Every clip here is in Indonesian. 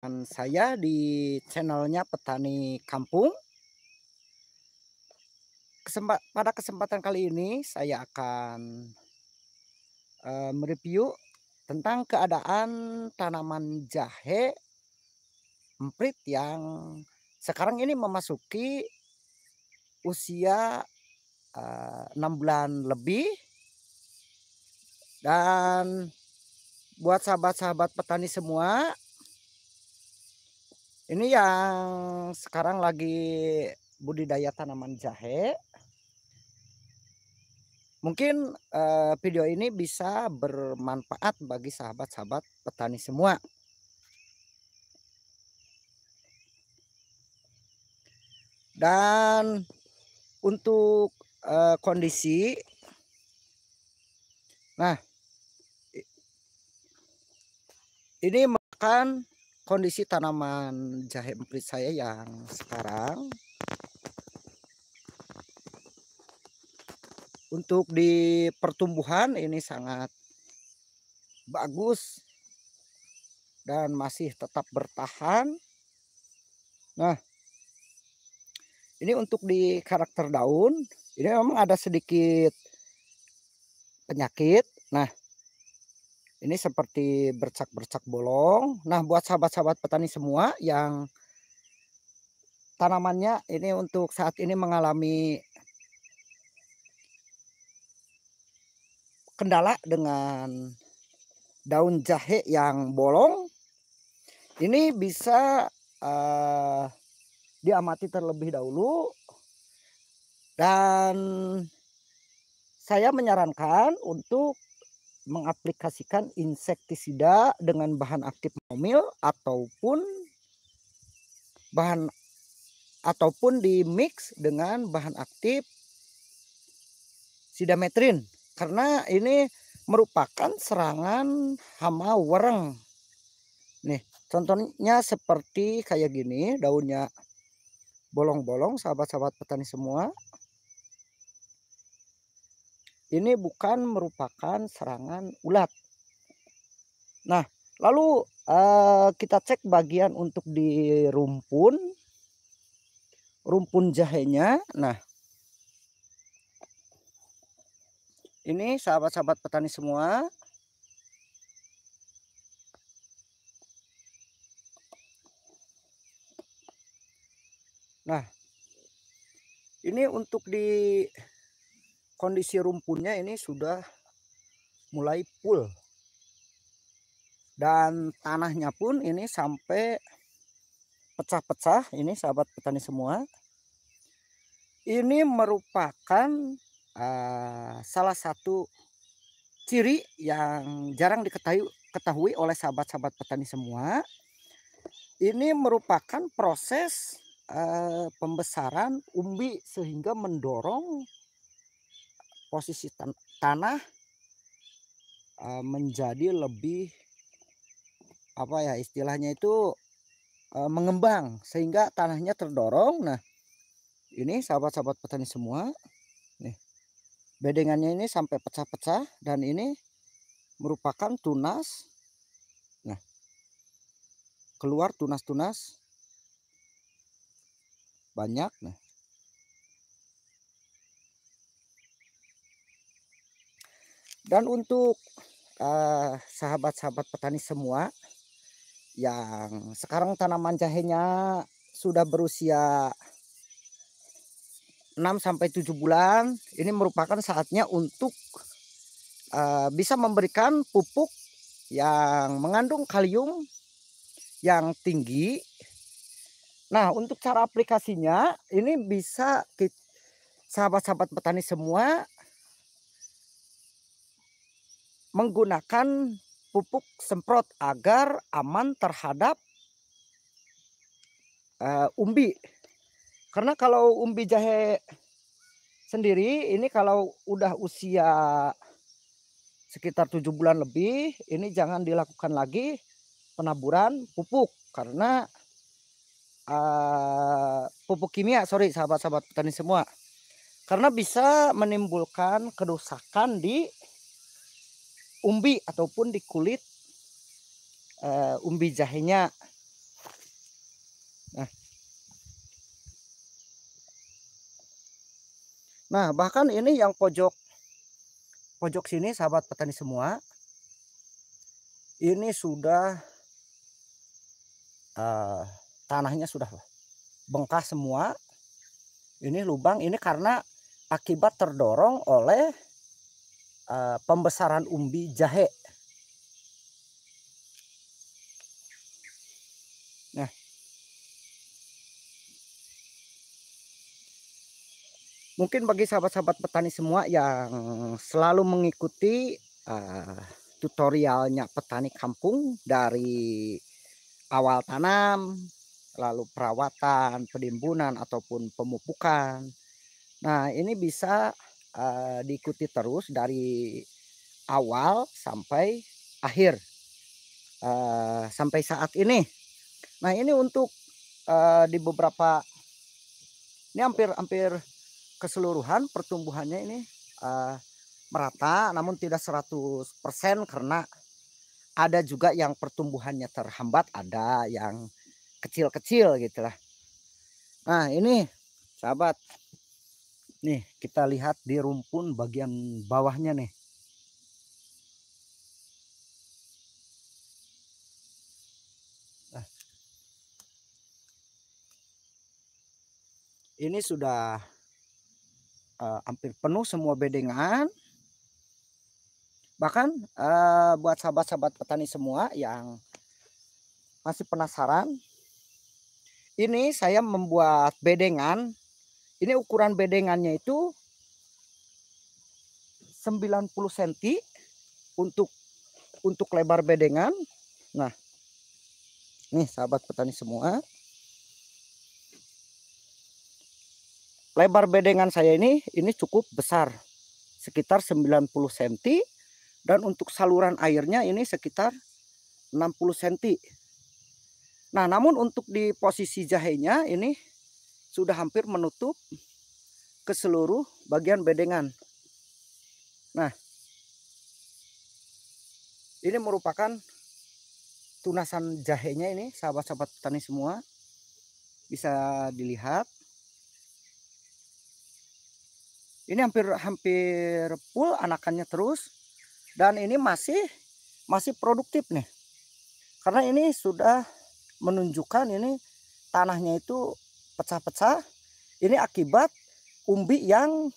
Dan saya di channelnya Petani Kampung. Kesempat, pada kesempatan kali ini saya akan uh, mereview tentang keadaan tanaman jahe emprit yang sekarang ini memasuki usia eh, enam 6 bulan lebih dan buat sahabat-sahabat petani semua ini yang sekarang lagi budidaya tanaman jahe. Mungkin eh, video ini bisa bermanfaat bagi sahabat-sahabat petani semua. Dan untuk eh, kondisi, nah ini makan kondisi tanaman jahe emprit saya yang sekarang untuk di pertumbuhan ini sangat bagus dan masih tetap bertahan. Nah, ini untuk di karakter daun, ini memang ada sedikit penyakit. Nah, ini seperti bercak-bercak bolong. Nah, buat sahabat-sahabat petani semua yang tanamannya ini untuk saat ini mengalami kendala dengan daun jahe yang bolong. Ini bisa uh, diamati terlebih dahulu dan saya menyarankan untuk mengaplikasikan insektisida dengan bahan aktif mil ataupun bahan ataupun di mix dengan bahan aktif sidametrin karena ini merupakan serangan hama wereng. Nih, contohnya seperti kayak gini daunnya bolong-bolong sahabat-sahabat petani semua ini bukan merupakan serangan ulat. Nah, lalu uh, kita cek bagian untuk di rumpun, rumpun jahenya. Nah, ini sahabat-sahabat petani semua. Nah, ini untuk di kondisi rumpunnya ini sudah mulai full. Dan tanahnya pun ini sampai pecah-pecah ini sahabat petani semua. Ini merupakan uh, salah satu ciri yang jarang diketahui ketahui oleh sahabat-sahabat petani semua. Ini merupakan proses uh, pembesaran umbi sehingga mendorong posisi tan tanah e, menjadi lebih apa ya istilahnya itu e, mengembang sehingga tanahnya terdorong. Nah, ini sahabat-sahabat petani semua, nih bedengannya ini sampai pecah-pecah dan ini merupakan tunas. Nah, keluar tunas-tunas banyak. Nah, Dan untuk eh, sahabat-sahabat uh, petani semua yang sekarang tanaman jahenya sudah berusia 6 sampai 7 bulan, ini merupakan saatnya untuk uh, bisa memberikan pupuk yang mengandung kalium yang tinggi. Nah, untuk cara aplikasinya ini bisa sahabat-sahabat petani semua menggunakan pupuk semprot agar aman terhadap uh, umbi. Karena kalau umbi jahe sendiri ini kalau udah usia sekitar tujuh bulan lebih ini jangan dilakukan lagi penaburan pupuk karena uh, pupuk kimia sorry sahabat-sahabat petani semua karena bisa menimbulkan kerusakan di umbi ataupun di kulit uh, umbi jahenya. Nah. Nah, bahkan ini yang pojok pojok sini sahabat petani semua ini sudah uh, tanahnya sudah bengkak semua. Ini lubang ini karena akibat terdorong oleh Eh, pembesaran umbi jahe. Nah. Mungkin bagi sahabat-sahabat petani semua yang selalu mengikuti uh, tutorialnya petani kampung dari awal tanam, lalu perawatan, penimbunan ataupun pemupukan. Nah, ini bisa Eh, diikuti terus dari awal sampai akhir uh, sampai saat ini. Nah ini untuk uh, di beberapa ini hampir hampir keseluruhan pertumbuhannya ini uh, merata namun tidak 100% karena ada juga yang pertumbuhannya terhambat, ada yang kecil-kecil gitu lah. Nah, ini sahabat Nih, kita lihat di rumpun bagian bawahnya nih. Nah. Ini sudah uh, hampir penuh semua bedengan. Bahkan uh, buat sahabat-sahabat petani semua yang masih penasaran, ini saya membuat bedengan ini ukuran bedengannya itu 90 cm untuk untuk lebar bedengan. Nah, nih sahabat petani semua. Lebar bedengan saya ini ini cukup besar. Sekitar 90 cm dan untuk saluran airnya ini sekitar 60 cm. Nah, namun untuk di posisi jahenya ini sudah hampir menutup ke seluruh bagian bedengan. Nah, ini merupakan tunasan jahenya ini sahabat-sahabat petani semua bisa dilihat. Ini hampir hampir full anakannya terus dan ini masih masih produktif nih. Karena ini sudah menunjukkan ini tanahnya itu pecah-pecah. Ini akibat umbi yang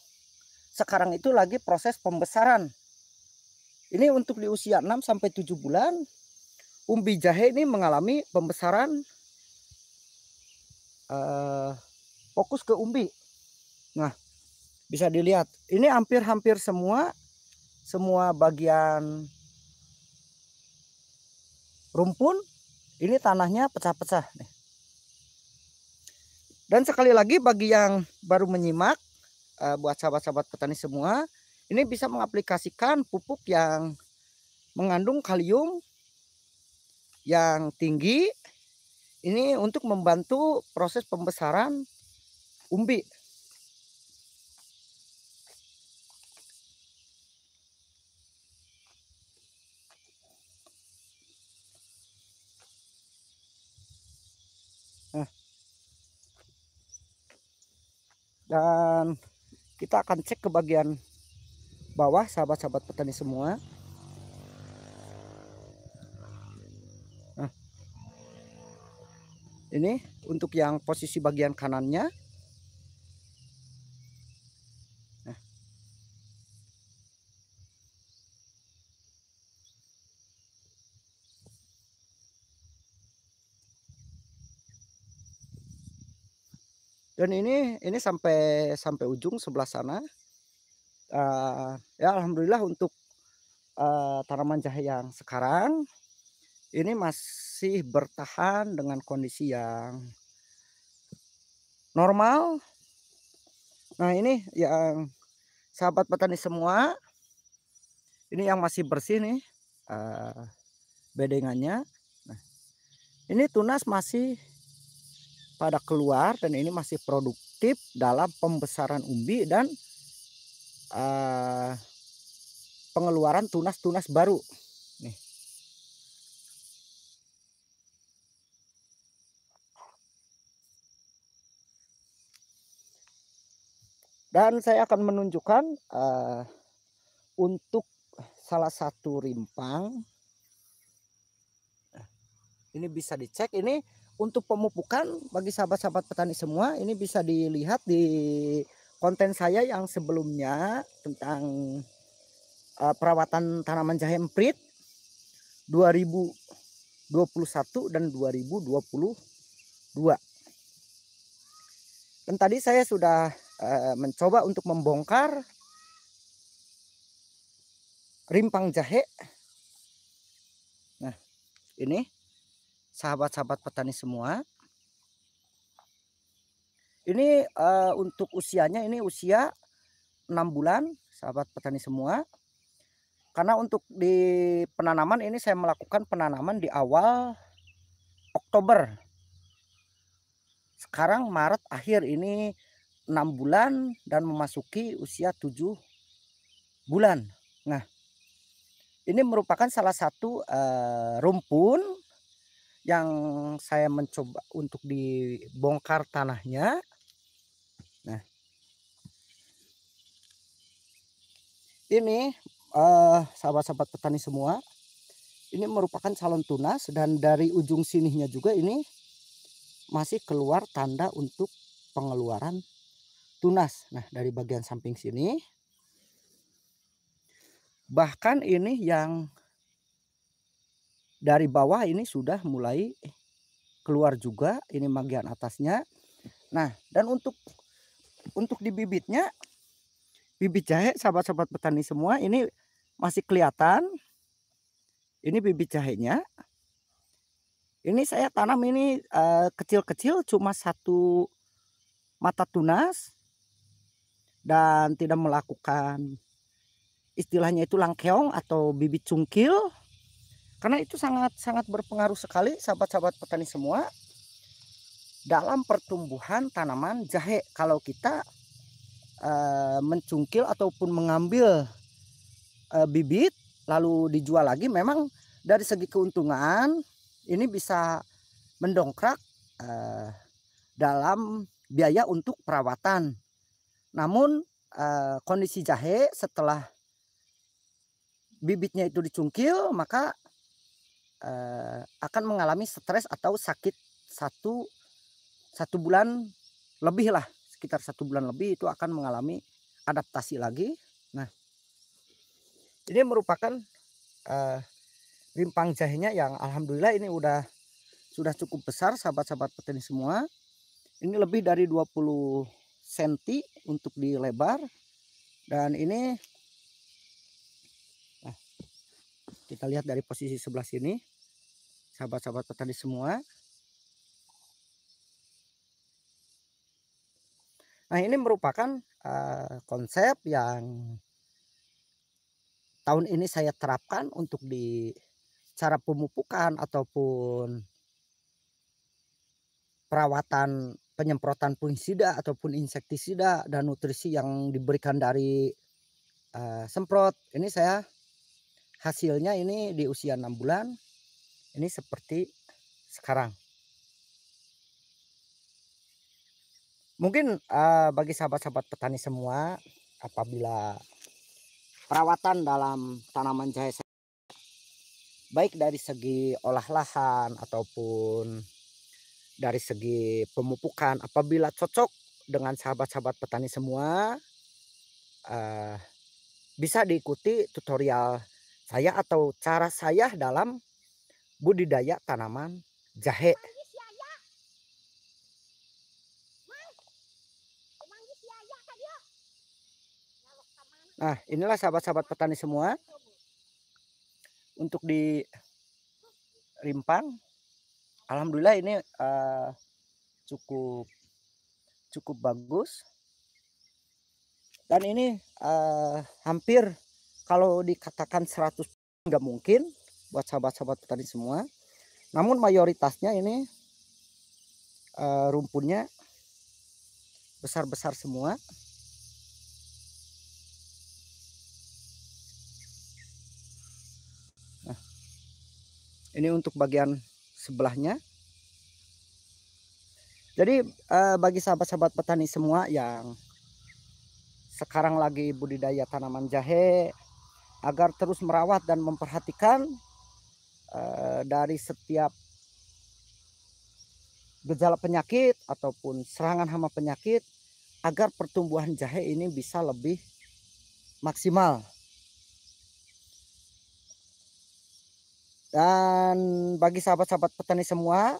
sekarang itu lagi proses pembesaran. Ini untuk di usia 6 sampai 7 bulan, umbi jahe ini mengalami pembesaran uh, fokus ke umbi. Nah, bisa dilihat. Ini hampir-hampir semua semua bagian rumpun ini tanahnya pecah-pecah nih. Dan sekali lagi bagi yang baru menyimak, eh, buat sahabat-sahabat petani semua, ini bisa mengaplikasikan pupuk yang mengandung kalium yang tinggi ini untuk membantu proses pembesaran umbi dan kita akan cek ke bagian bawah sahabat-sahabat petani semua nah, ini untuk yang posisi bagian kanannya dan ini ini sampai sampai ujung sebelah sana uh, ya alhamdulillah untuk uh, tanaman jahe yang sekarang ini masih bertahan dengan kondisi yang normal nah ini yang sahabat petani semua ini yang masih bersih nih uh, bedengannya nah, ini tunas masih pada keluar dan ini masih produktif dalam pembesaran umbi dan uh, pengeluaran tunas-tunas baru. Nih. Dan saya akan menunjukkan uh, untuk salah satu rimpang. Ini bisa dicek ini untuk pemupukan bagi sahabat-sahabat petani semua ini bisa dilihat di konten saya yang sebelumnya tentang uh, perawatan tanaman jahe emprit 2021 dan 2022. Dan tadi saya sudah uh, mencoba untuk membongkar rimpang jahe. Nah, ini sahabat-sahabat petani semua. Ini uh, untuk usianya ini usia 6 bulan, sahabat petani semua. Karena untuk di penanaman ini saya melakukan penanaman di awal Oktober. Sekarang Maret akhir ini 6 bulan dan memasuki usia 7 bulan. Nah, ini merupakan salah satu uh, rumpun yang saya mencoba untuk dibongkar tanahnya. Nah, ini eh, sahabat-sahabat uh, petani semua, ini merupakan calon tunas dan dari ujung sininya juga ini masih keluar tanda untuk pengeluaran tunas. Nah, dari bagian samping sini. Bahkan ini yang dari bawah ini sudah mulai keluar juga ini bagian atasnya nah dan untuk untuk di bibitnya bibit jahe sahabat-sahabat petani semua ini masih kelihatan ini bibit jahenya ini saya tanam ini eh, kecil-kecil uh, kecil -kecil, cuma satu mata tunas dan tidak melakukan istilahnya itu langkeong atau bibit cungkil karena itu sangat-sangat berpengaruh sekali sahabat-sahabat petani semua dalam pertumbuhan tanaman jahe. Kalau kita e, mencungkil ataupun mengambil e, bibit lalu dijual lagi memang dari segi keuntungan ini bisa mendongkrak e, dalam biaya untuk perawatan. Namun e, kondisi jahe setelah bibitnya itu dicungkil maka uh, akan mengalami stres atau sakit satu satu bulan lebih lah sekitar satu bulan lebih itu akan mengalami adaptasi lagi. Nah, ini merupakan uh, rimpang jahenya yang alhamdulillah ini udah sudah cukup besar sahabat-sahabat petani semua. Ini lebih dari 20 cm untuk di lebar dan ini nah, kita lihat dari posisi sebelah sini sahabat-sahabat petani semua. Nah ini merupakan uh, konsep yang tahun ini saya terapkan untuk di cara pemupukan ataupun perawatan penyemprotan fungisida ataupun insektisida dan nutrisi yang diberikan dari uh, semprot ini saya hasilnya ini di usia enam bulan ini seperti sekarang mungkin uh, bagi sahabat-sahabat petani semua apabila perawatan dalam tanaman jahe baik dari segi olah lahan ataupun dari segi pemupukan apabila cocok dengan sahabat-sahabat petani semua uh, bisa diikuti tutorial saya atau cara saya dalam budidaya tanaman jahe. Oh? Nah, inilah sahabat-sahabat petani semua. Untuk di Rimpang, alhamdulillah ini uh, cukup cukup bagus. Dan ini uh, hampir kalau dikatakan 100 nggak mungkin buat sahabat-sahabat petani semua. Namun mayoritasnya ini uh, rumpunnya besar-besar semua. Nah, ini untuk bagian sebelahnya. Jadi uh, bagi sahabat-sahabat petani semua yang sekarang lagi budidaya tanaman jahe agar terus merawat dan memperhatikan Eh, dari setiap gejala penyakit ataupun serangan hama penyakit agar pertumbuhan jahe ini bisa lebih maksimal. Dan bagi sahabat-sahabat petani semua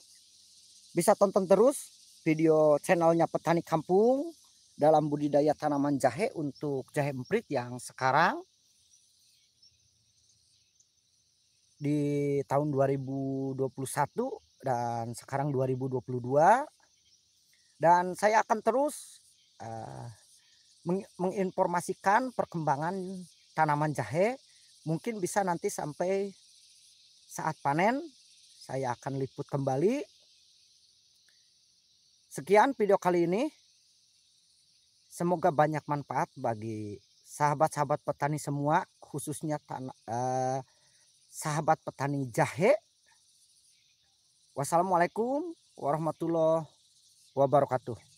bisa tonton terus video channelnya Petani Kampung dalam budidaya tanaman jahe untuk jahe emprit yang sekarang di tahun 2021 dan sekarang 2022 dan saya akan terus uh, meng menginformasikan perkembangan tanaman jahe mungkin bisa nanti sampai saat panen saya akan liput kembali sekian video kali ini semoga banyak manfaat bagi sahabat-sahabat petani semua khususnya tanah eh, uh, sahabat petani jahe. Wassalamualaikum warahmatullahi wabarakatuh.